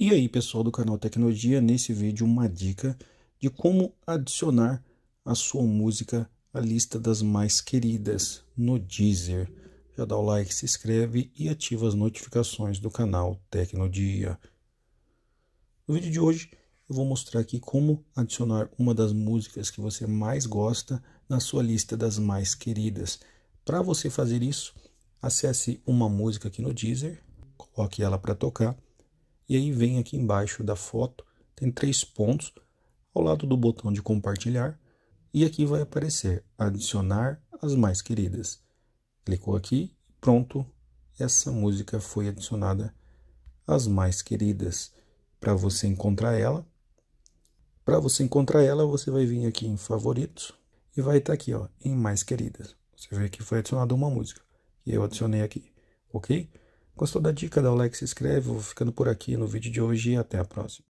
E aí pessoal do canal Tecnologia, nesse vídeo uma dica de como adicionar a sua música à lista das mais queridas no Deezer. Já dá o like, se inscreve e ativa as notificações do canal Tecnodia. No vídeo de hoje eu vou mostrar aqui como adicionar uma das músicas que você mais gosta na sua lista das mais queridas. Para você fazer isso, acesse uma música aqui no Deezer, coloque ela para tocar e aí vem aqui embaixo da foto, tem três pontos ao lado do botão de compartilhar e aqui vai aparecer adicionar as mais queridas. Clicou aqui, pronto, essa música foi adicionada às mais queridas. Para você encontrar ela, para você encontrar ela, você vai vir aqui em favoritos e vai estar tá aqui, ó, em mais queridas. Você vê que foi adicionada uma música e eu adicionei aqui, OK? Gostou da dica? da Alex? se inscreve. Vou ficando por aqui no vídeo de hoje e até a próxima.